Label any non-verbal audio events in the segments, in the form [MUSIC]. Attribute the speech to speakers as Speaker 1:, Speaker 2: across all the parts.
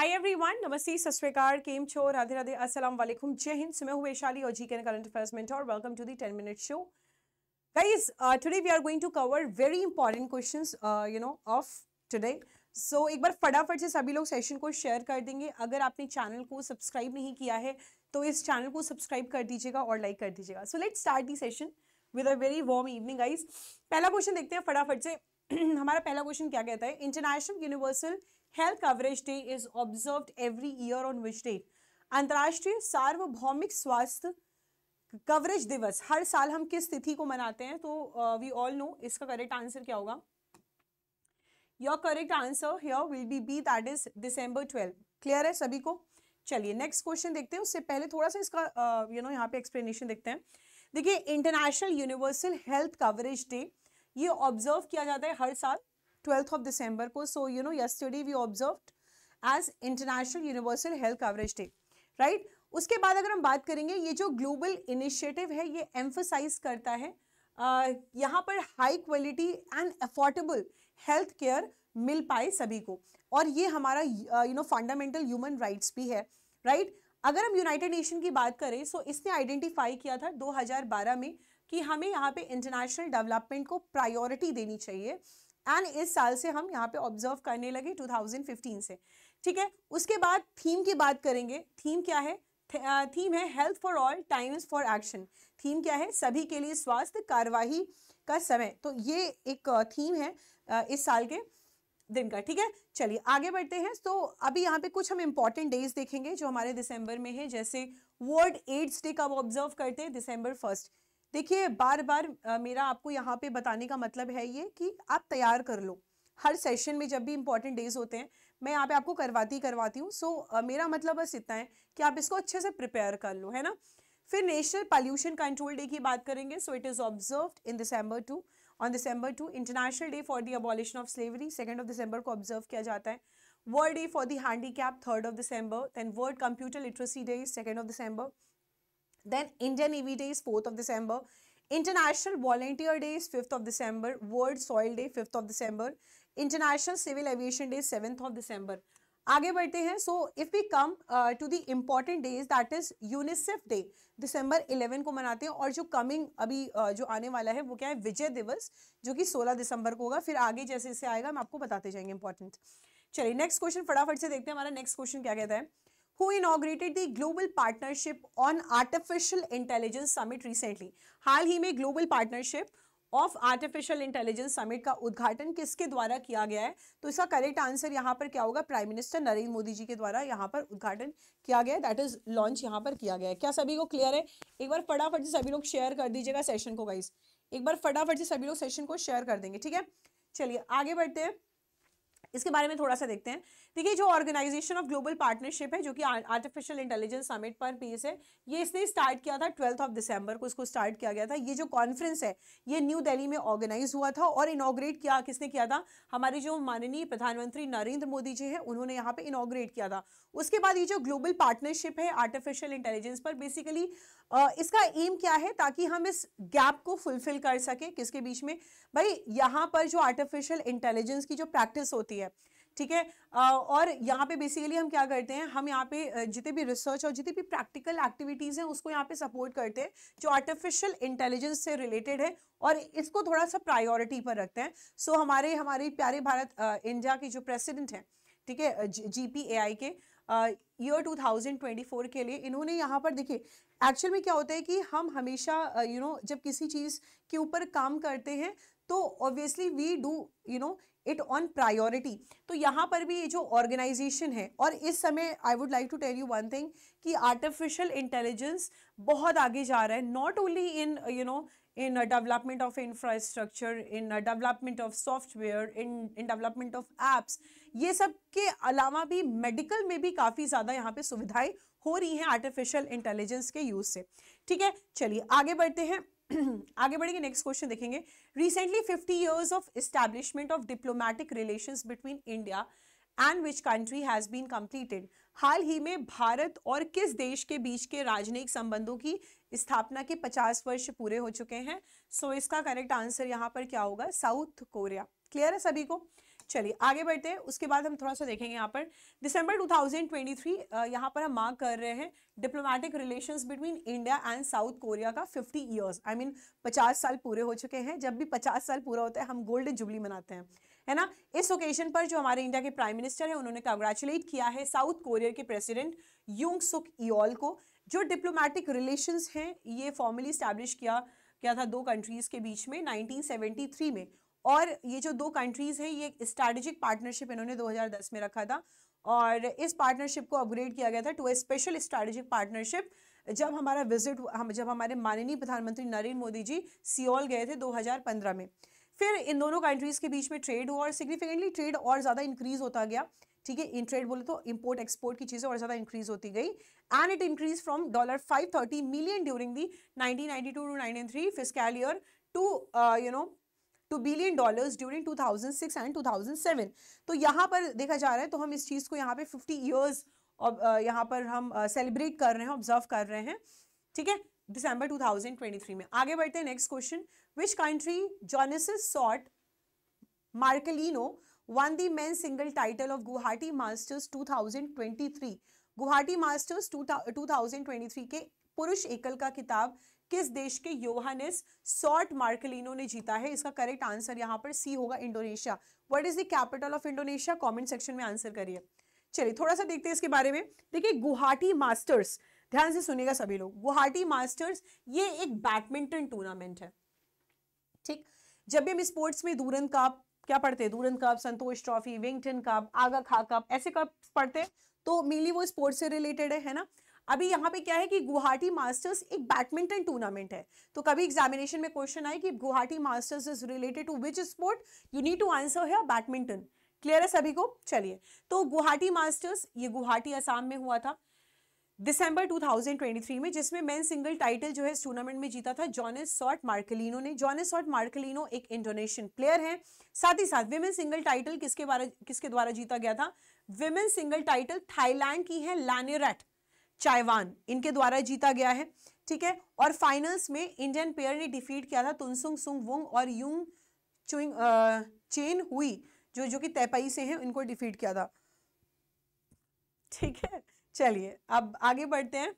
Speaker 1: आई every one नमस्ते सस्वीकार केम छो राधे राधे अस्सलाम वालेकुम जय हिंद सुमे हुए शाली और जी के करंट अफेयर्स और welcome to the ten minute show guys today we are going to cover very important question you know of today so एक बार फटाफट से सभी लोग सेशन को शेयर कर देंगे अगर आपने चैनल को सब्सक्राइब नहीं किया है तो इस चैनल को सब्सक्राइब कर दीजिएगा और लाइक कर दीजिएगा so let start the session with a very warm evening guys पहला क्वेश्चन देखते हैं फटाफट से [CLEARS THROAT] हमारा पहला क्वेश्चन क्या कहता है international universal health coverage day is observe every year on which day अंतर्राष्ट्रीय सार्वभौमिक स्वास्थ्य कवरेज दिवस हर साल हम किस तिथि को मनाते हैं तो वी ऑल नो इसका करेक्ट आंसर क्या होगा your correct answer here will be B that is December twelve clear है सभी को चलिए नेक्स्ट क्वेश्चन देखते हैं उससे पहले थोड़ा सा इसका यू नो यहाँ पे एक्सप्लेनेशन देखते हैं देखिए international universal health coverage day ये ऑब्जर्व किया जाता है हर साल 12th of December को so you know yesterday we observed as International Universal Health Coverage Day right उसके बाद अगर हम बात करेंगे ये जो ग्लोबल इनिशिएटिव है ये एम्फोसाइज करता है Uh, यहाँ पर high quality and affordable health care मिल पाए सभी को और ये हमारा you know fundamental human rights भी है राइट right? अगर हम यूनाइटेड नेशन की बात करें सो so इसने आइडेंटिफाई किया था 2012 में कि हमें यहाँ पे इंटरनेशनल डेवलपमेंट को प्रायोरिटी देनी चाहिए एंड इस साल से हम यहाँ पे ऑब्जर्व करने लगे 2015 से ठीक है उसके बाद थीम की बात करेंगे थीम क्या है थीम है health for all times for action theme क्या है सभी के लिए स्वास्थ्य कार्यवाही का समय तो ये एक थीम है इस साल के दिन का ठीक है चलिए आगे बढ़ते हैं तो अभी यहाँ पे कुछ हम इम्पॉर्टेंट डेज देखेंगे जो हमारे दिसंबर में है जैसे वर्ल्ड एड्स डे कब ऑब्जर्व करते हैं दिसंबर फर्स्ट देखिए बार बार आ, मेरा आपको यहाँ पे बताने का मतलब है ये कि आप तैयार कर लो हर सेशन में जब भी इंपॉर्टेंट डेज होते हैं मैं यहाँ पे आपको करवाती ही करवाती हूँ सो so, मेरा मतलब बस इतना है कि आप इसको अच्छे से प्रिपेयर कर लो है ना फिर नेशनल पॉल्यूशन कंट्रोल डे की बात करेंगे so it is observed in December two on December two international day for the abolition of slavery second of December को ऑब्जर्व किया जाता है world day for the handicap third of December then world computer literacy day second of December Then Indian EV Day is 4th of December. International Volunteer Day is 5th of December. World Soil Day 5th of December. International Civil Aviation Day 7th of December. आगे बढ़ते हैं so if we come to the important days that is UNICEF day दिसंबर 11 को मनाते हैं और जो coming अभी uh, जो आने वाला है वो क्या है विजय दिवस जो कि 16 दिसंबर को होगा फिर आगे जैसे जैसे आएगा हम आपको बताते जाएंगे इंपॉर्टेंट चलिए नेक्स्ट क्वेश्चन फटाफट से देखते हैं हमारा नेक्स्ट क्वेश्चन क्या कहता है who inaugurated the Global Partnership on Artificial Intelligence Summit recently. hal hi mein Global Partnership of artificial intelligence summit का उद्घाटन किसके द्वारा किया गया है तो इसका करेक्ट आंसर यहाँ पर क्या होगा प्राइम मिनिस्टर नरेंद्र मोदी जी के द्वारा यहाँ पर उद्घाटन किया गया दैट इज लॉन्च यहाँ पर किया गया है क्या सभी को क्लियर है एक बार फटाफट से सभी लोग शेयर कर दीजिएगा सेशन को गाइस एक बार फटाफट से सभी लोग सेशन को शेयर कर देंगे ठीक है चलिए आगे बढ़ते हैं इसके बारे में थोड़ा सा देखते हैं देखिए जो ऑर्गेनाइजेशन ऑफ ग्लोबल पार्टनरशिप है जो कि आर्टिफिशियल इंटेलिजेंस समिट पर पीस है ये इसने स्टार्ट किया था ट्वेल्थ ऑफ दिसंबर को इसको स्टार्ट किया गया था ये जो कॉन्फ्रेंस है ये न्यू दिल्ली में ऑर्गेनाइज हुआ था और इनाग्रेट किया किसने किया था हमारे जो माननीय प्रधानमंत्री नरेंद्र मोदी जी है उन्होंने यहाँ पे इनाग्रेट किया था उसके बाद ये जो ग्लोबल पार्टनरशिप है आर्टिफिशियल इंटेलिजेंस पर बेसिकली इसका एम क्या है ताकि हम इस गैप को फुलफिल कर सकें किसके बीच में भाई यहाँ पर जो आर्टिफिशियल इंटेलिजेंस की जो प्रैक्टिस होती है रही है ठीक है और यहाँ पे बेसिकली हम क्या करते हैं हम यहाँ पे जितने भी रिसर्च और जितनी भी प्रैक्टिकल एक्टिविटीज़ हैं उसको यहाँ पे सपोर्ट करते हैं जो आर्टिफिशियल इंटेलिजेंस से रिलेटेड है और इसको थोड़ा सा प्रायोरिटी पर रखते हैं सो हमारे हमारे प्यारे भारत इंडिया के जो प्रेसिडेंट हैं ठीक है जी पी के ईयर uh, 2024 के लिए इन्होंने यहाँ पर देखिए एक्चुअल में क्या होता है कि हम हमेशा you uh, know you know, जब किसी चीज़ के ऊपर काम करते हैं तो obviously we do you know it on priority तो यहाँ पर भी ये जो ऑर्गेनाइजेशन है और इस समय I would like to tell you one thing कि आर्टिफिशियल इंटेलिजेंस बहुत आगे जा रहा है not only in you know in development of infrastructure, in development of software, in in development of apps, ये सब के अलावा भी medical में भी काफ़ी ज़्यादा यहाँ पे सुविधाएं हो रही हैं artificial intelligence के use से ठीक है चलिए आगे बढ़ते हैं आगे बढ़ेंगे नेक्स्ट क्वेश्चन देखेंगे recently 50 years of establishment of diplomatic relations between India and which country has been completed हाल ही में भारत और किस देश के बीच के राजनयिक संबंधों की स्थापना के 50 वर्ष पूरे हो चुके हैं सो so, इसका करेक्ट आंसर यहाँ पर क्या होगा साउथ कोरिया क्लियर है सभी को चलिए आगे बढ़ते हैं उसके बाद हम थोड़ा सा देखेंगे यहाँ पर दिसंबर 2023 यहाँ पर हम मार्क कर रहे हैं diplomatic relations between India and South Korea का 50 इयर्स आई मीन 50 साल पूरे हो चुके हैं जब भी 50 साल पूरा होता है हम गोल्डन जुबली मनाते हैं है ना इस ओकेजन पर जो हमारे इंडिया के प्राइम मिनिस्टर हैं उन्होंने कंग्रेचुलेट किया है साउथ कोरिया के प्रेसिडेंट यूंग सुक इल को जो डिप्लोमेटिक रिलेशंस हैं ये फॉर्मली स्टैब्लिश किया क्या था दो कंट्रीज़ के बीच में 1973 में और ये जो दो कंट्रीज़ हैं ये स्ट्रेटेजिक पार्टनरशिप इन्होंने 2010 में रखा था और इस पार्टनरशिप को अपग्रेड किया गया था to a special strategic partnership जब हमारा विजिट हम जब हमारे माननीय प्रधानमंत्री नरेंद्र मोदी जी सियोल गए थे 2015 में फिर इन दोनों कंट्रीज के बीच में ट्रेड हुआ और सिग्निफिकेंटली ट्रेड और ज़्यादा इंक्रीज होता गया ठीक है इन ट्रेड बोले तो इंपोर्ट एक्सपोर्ट की चीज़ें और ज़्यादा इंक्रीज होती गई and it increase from dollar five thirty million during the nineteen 1992 to 1993 fiscal year to you know two billion dollars during 2006 and 2007 तो यहाँ पर देखा जा रहा है तो हम इस चीज़ को यहाँ पे 50 ईयर्स और यहाँ पर हम सेलिब्रेट uh, कर रहे हैं ऑब्जर्व कर रहे हैं ठीक है दिसंबर 2023 में आगे बढ़ते हैं next question which country Dionysus sort Marcelino won the men's single title of Guwahati Masters 2023 guwahati masters 2023 के पुरुष एकल का किताब किस देश के योहानिस सॉर्ट मार्केलिनो ने जीता है इसका करेक्ट आंसर यहाँ पर सी होगा Indonesia what is the capital of Indonesia comment section में आंसर करिए चलिए थोड़ा सा देखते हैं इसके बारे में देखिए गुवाहाटी मास्टर्स ध्यान से सुनेगा सभी लोग गुवाहाटी मास्टर्स ये एक बैडमिंटन टूर्नामेंट है ठीक जब भी हम स्पोर्ट्स में दूरन कप क्या पढ़ते हैं Durand cup Santosh trophy Willingdon cup Aga Khan cup ऐसे कप पढ़ते हैं तो मेनली वो स्पोर्ट्स से रिलेटेड है है ना अभी यहाँ पे क्या है कि गुवाहाटी मास्टर्स एक बैडमिंटन टूर्नामेंट है तो कभी एग्जामिनेशन में क्वेश्चन आए कि Guwahati masters is related to which sport you need to answer है बैडमिंटन क्लियर है सभी को चलिए तो गुवाहाटी मास्टर्स ये गुवाहाटी असम में हुआ था दिसंबर 2023 में जिसमें मेन सिंगल टाइटल जो है इस टूर्नामेंट में जीता था जॉनिस सॉट मार्केलिनो ने जॉनिस सॉट मार्केलिनो एक इंडोनेशियन प्लेयर हैं साथ ही साथ विमेन सिंगल टाइटल किसके बारे किसके द्वारा जीता गया था विमेन सिंगल टाइटल थाईलैंड की है लानेरट चाइवान इनके द्वारा जीता गया है ठीक है और फाइनल्स में इंडियन प्लेयर ने डिफीट किया था तुनसुंग सुंग वुंग और यूंग चुंग चेन हुई जो जो कि तैपाई से हैं उनको डिफीट किया था ठीक है चलिए अब आगे बढ़ते हैं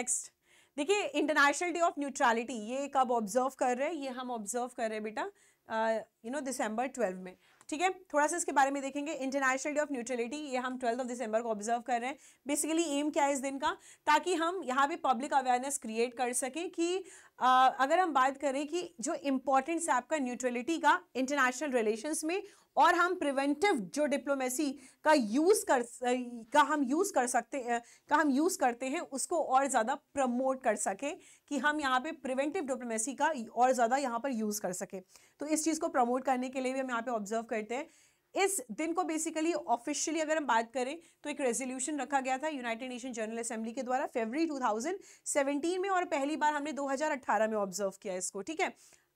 Speaker 1: नेक्स्ट [CLEARS THROAT] देखिए इंटरनेशनल डे ऑफ न्यूट्रलिटी ये कब ऑब्जर्व कर रहे हैं ये हम ऑब्जर्व कर रहे हैं बेटा यू नो दिसंबर ट्वेल्व में ठीक है थोड़ा सा इसके बारे में देखेंगे इंटरनेशनल डे ऑफ न्यूट्रलिटी ये हम ट्वेल्थ ऑफ दिसंबर को ऑब्जर्व कर रहे हैं बेसिकली एम क्या है इस दिन का ताकि हम यहाँ पे पब्लिक अवेयरनेस क्रिएट कर सकें कि आ, अगर हम बात करें कि जो इम्पोर्टेंस है आपका न्यूट्रलिटी का इंटरनेशनल रिलेशंस में और हम प्रिवेंटिव जो डिप्लोमेसी का यूज़ कर का हम यूज़ कर सकते का हम यूज़ करते हैं उसको और ज़्यादा प्रमोट कर सकें कि हम यहाँ पे प्रिवेंटिव डिप्लोमेसी का और ज़्यादा यहाँ पर यूज़ कर सकें तो इस चीज़ को प्रमोट करने के लिए भी हम यहाँ पे ऑब्जर्व करते हैं इस दिन को बेसिकली ऑफिशियली अगर हम बात करें तो एक रेजोल्यूशन रखा गया था यूनाइटेड नेशन जनरल असेंबली के द्वारा फेबरी 2017 में और पहली बार हमने 2018 में ऑब्जर्व किया इसको ठीक है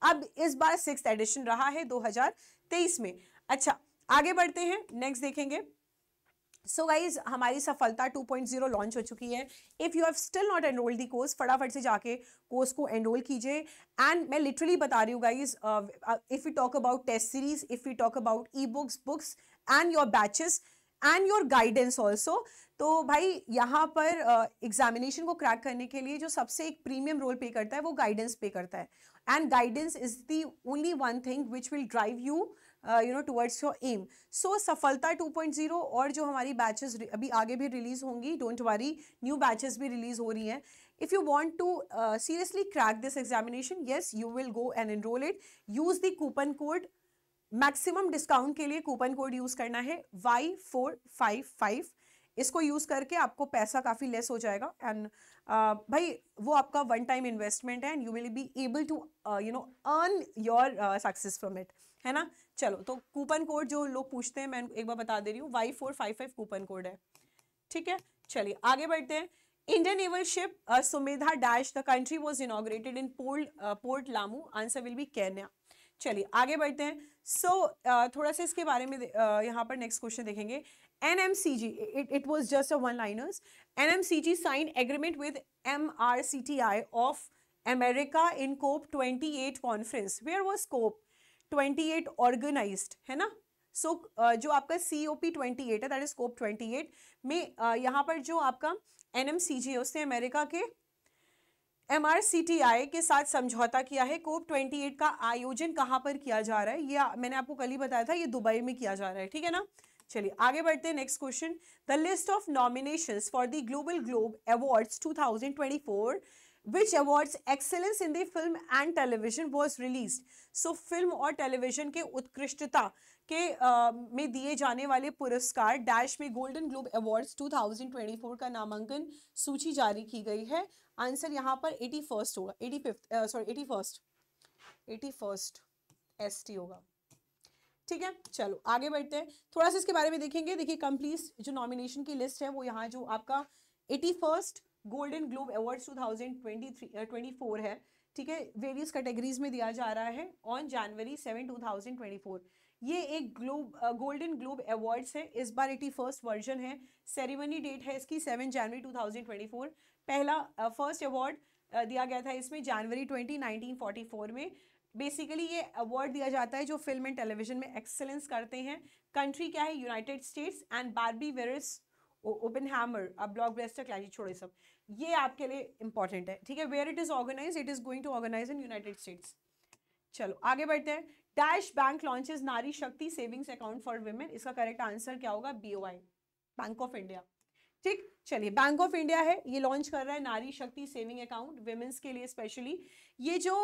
Speaker 1: अब इस बार सिक्स एडिशन रहा है 2023 में अच्छा आगे बढ़ते हैं नेक्स्ट देखेंगे सो so गाइज हमारी सफलता 2.0 लॉन्च हो चुकी है if you have still not enrol the course फटाफट से जाके कोर्स को एनरोल कीजिए एंड मैं लिटरली बता रही हूँ guys if you talk about test series if you talk about e books books and your batches and your guidance also तो भाई यहाँ पर एग्जामिनेशन uh, को क्रैक करने के लिए जो सबसे एक प्रीमियम रोल पे करता है वो गाइडेंस पे करता है and guidance is the only one thing which will drive you you know towards your aim so सफलता 2.0 और जो हमारी बैचेस अभी आगे भी रिलीज़ होंगी डोंट वरी न्यू बैचेस भी रिलीज़ हो रही हैं if you want to seriously crack this examination yes you will go and enroll enroll use use coupon code maximum discount के लिए कूपन कोड यूज़ करना है वाई फोर फाइव फाइव इसको use करके आपको पैसा काफ़ी लेस हो जाएगा एंड uh, भाई वो आपका वन टाइम इन्वेस्टमेंट है and you will be able to you know earn your success from it है ना चलो तो कूपन कोड जो लोग पूछते हैं मैं एक बार बता दे रही हूँ Y four five five coupon code है ठीक है चलिए आगे बढ़ते हैं Indian naval ship Sumedha dash the country was was in in port Lamu answer will be will चलिए आगे बढ़ते हैं सो so, uh, थोड़ा सा इसके बारे में uh, यहाँ पर नेक्स्ट क्वेश्चन देखेंगे N M C G it it was just a one liners N M C G sign agreement with M R C T I of America in COP twenty eight conference where was COP twenty eight organise है ना so so, uh, जो आपका C O P twenty eight है that is COP twenty eight में uh, यहाँ पर जो आपका एन एम सी जी है उसने अमेरिका के M R C T I के साथ समझौता किया है कोप ट्वेंटी एट का आयोजन कहाँ पर किया जा रहा है ये मैंने आपको कल ही बताया था ये दुबई में किया जा रहा है ठीक है ना चलिए आगे बढ़ते हैं next question the list of nomination for the global globe awards for which awards excellence in the film and television was release so film और टेलीविजन के उत्कृष्टता के uh, में दिए जाने वाले पुरस्कार डैश में गोल्डन ग्लोब अवार्ड्स 2024 का नामांकन सूची जारी की गई है आंसर यहाँ पर एटी फर्स्ट होगा eighty fifth sorry eighty first eighty first S T होगा ठीक है चलो आगे बढ़ते हैं थोड़ा सा इसके बारे में देखेंगे देखिए कंप्लीट जो नॉमिनेशन की लिस्ट है वो यहाँ जो आपका eighty first golden globe awards twenty four है ठीक है वेरियस कैटेगरीज में दिया जा रहा है on January seven two thousand twenty four ये एक ग्लोब गोल्डन ग्लोब अवार्ड्स है इस बार एटी फर्स्ट वर्जन है सेरेमनी डेट है इसकी seven January two thousand twenty four पहला फर्स्ट uh, अवार्ड uh, दिया गया था इसमें January twenty nineteen forty four में बेसिकली ये अवार्ड दिया जाता है जो फिल्म एंड टेलीविजन में एक्सेलेंस करते हैं कंट्री क्या है United States and Barbie virus ओपन हैमर अब ब्लॉक ब्रेस्टर क्लैजी छोड़े सब ये आपके लिए इंपॉर्टेंट है ठीक है where it is organise it is going to organise in United States चलो आगे बढ़ते हैं dash bank launches Nari Shakti savings account for women इसका करेक्ट आंसर क्या होगा बीओआई बैंक ऑफ इंडिया ठीक चलिए बैंक ऑफ इंडिया है ये लॉन्च कर रहा है नारी शक्ति सेविंग अकाउंट वेमेन्स के लिए स्पेशली ये जो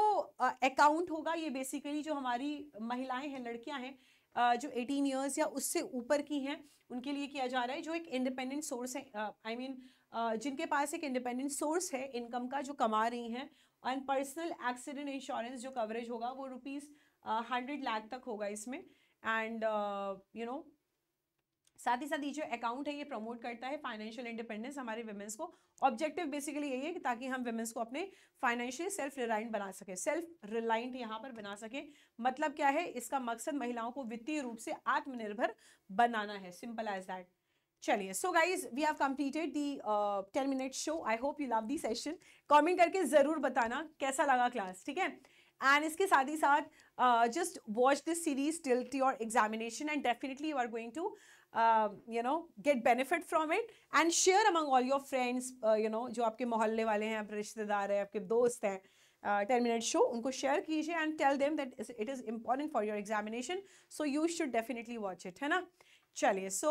Speaker 1: अकाउंट होगा ये बेसिकली जो हमारी महिलाएं हैं लड़कियां हैं जो 18 इयर्स या उससे ऊपर की हैं उनके लिए किया जा रहा है जो एक इंडिपेंडेंट सोर्स है आई मीन जिनके पास एक इंडिपेंडेंट सोर्स है इनकम का जो कमा रही हैं एंड पर्सनल एक्सीडेंट इंश्योरेंस जो कवरेज होगा वो रुपीज़ हंड्रेड लाख तक होगा इसमें एंड यू नो साथ ही साथ ये जो अकाउंट है ये प्रमोट करता है फाइनेंशियल इंडिपेंडेंस हमारे वुमेंस को ऑब्जेक्टिव बेसिकली यही है कि ताकि हम वुमेंस को अपने फाइनेंशियली सेल्फ रिलायंट बना सके सेल्फ रिलायंट यहाँ पर बना सके मतलब क्या है इसका मकसद महिलाओं को वित्तीय रूप से आत्मनिर्भर बनाना है सिंपल एज दैट चलिए so guys we have completed the ten minute show I hope you love the session comment करके ज़रूर बताना कैसा लगा क्लास ठीक है एंड इसके साथ ही साथ just watch this series till the your examination and definitely you are going to you know get benefit from it and share among all your friends you know जो आपके मोहल्ले वाले हैं आपके रिश्तेदार हैं आपके दोस्त हैं टेन मिनट शो उनको शेयर कीजिए and tell them that it is important for your examination so you should definitely watch it है ना चलिए सो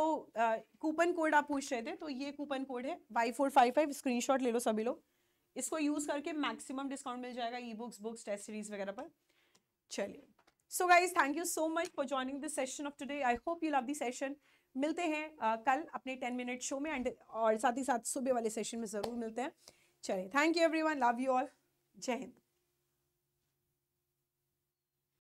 Speaker 1: कूपन कोड आप पूछ रहे थे तो ये कूपन कोड है Y four five five shot ले लो सभी लोग इसको यूज़ करके मैक्सिमम डिस्काउंट मिल जाएगा e books books test series वगैरह पर चलिए so guys thank you so much for joining this session of today I hope you love this session मिलते हैं uh, कल अपने टेन मिनट शो में एंड और साथ ही साथ सुबह वाले सेशन में ज़रूर मिलते हैं चलिए thank you everyone love you all जय हिंद